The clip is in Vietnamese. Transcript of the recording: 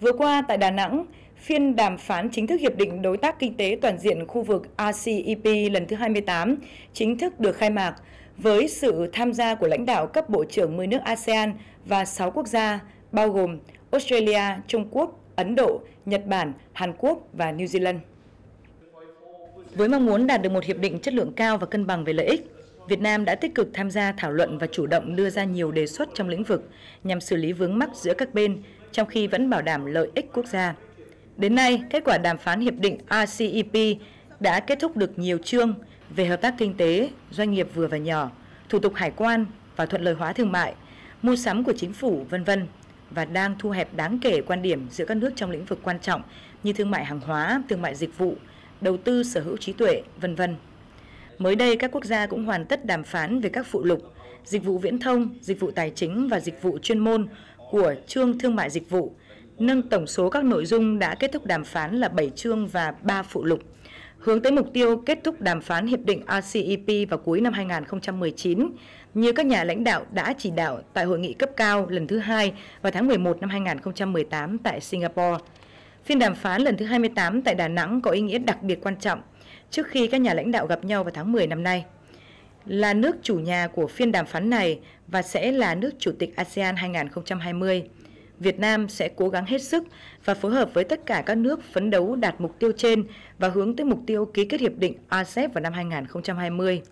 Vừa qua tại Đà Nẵng, phiên đàm phán chính thức Hiệp định Đối tác Kinh tế Toàn diện khu vực RCEP lần thứ 28 chính thức được khai mạc với sự tham gia của lãnh đạo cấp bộ trưởng 10 nước ASEAN và 6 quốc gia, bao gồm Australia, Trung Quốc, Ấn Độ, Nhật Bản, Hàn Quốc và New Zealand. Với mong muốn đạt được một hiệp định chất lượng cao và cân bằng về lợi ích, Việt Nam đã tích cực tham gia thảo luận và chủ động đưa ra nhiều đề xuất trong lĩnh vực nhằm xử lý vướng mắc giữa các bên trong khi vẫn bảo đảm lợi ích quốc gia. Đến nay, kết quả đàm phán hiệp định RCEP đã kết thúc được nhiều chương về hợp tác kinh tế, doanh nghiệp vừa và nhỏ, thủ tục hải quan và thuận lợi hóa thương mại, mua sắm của chính phủ, vân vân và đang thu hẹp đáng kể quan điểm giữa các nước trong lĩnh vực quan trọng như thương mại hàng hóa, thương mại dịch vụ, đầu tư sở hữu trí tuệ, vân vân. Mới đây, các quốc gia cũng hoàn tất đàm phán về các phụ lục, dịch vụ viễn thông, dịch vụ tài chính và dịch vụ chuyên môn của chương thương mại dịch vụ, nâng tổng số các nội dung đã kết thúc đàm phán là 7 chương và 3 phụ lục. Hướng tới mục tiêu kết thúc đàm phán Hiệp định RCEP vào cuối năm 2019, như các nhà lãnh đạo đã chỉ đạo tại hội nghị cấp cao lần thứ hai vào tháng 11 năm 2018 tại Singapore. Phiên đàm phán lần thứ 28 tại Đà Nẵng có ý nghĩa đặc biệt quan trọng trước khi các nhà lãnh đạo gặp nhau vào tháng 10 năm nay là nước chủ nhà của phiên đàm phán này và sẽ là nước chủ tịch ASEAN 2020. Việt Nam sẽ cố gắng hết sức và phối hợp với tất cả các nước phấn đấu đạt mục tiêu trên và hướng tới mục tiêu ký kết hiệp định RCEP vào năm 2020.